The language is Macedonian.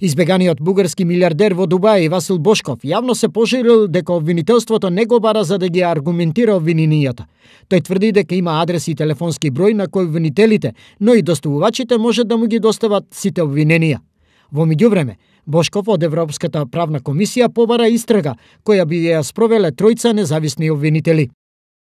Избеганиот бугарски милиардер во Дубај Васил Бошков јавно се пожирил дека обвинителството не го бара за да ги аргументира обвиненијата. Тој тврди дека има адрес и телефонски број на кој обвинителите, но и доставувачите може да му ги достават сите обвиненија. Во меѓувреме, Бошков од Европската правна комисија побара истрага која би ја спровеле тројца независни обвинители.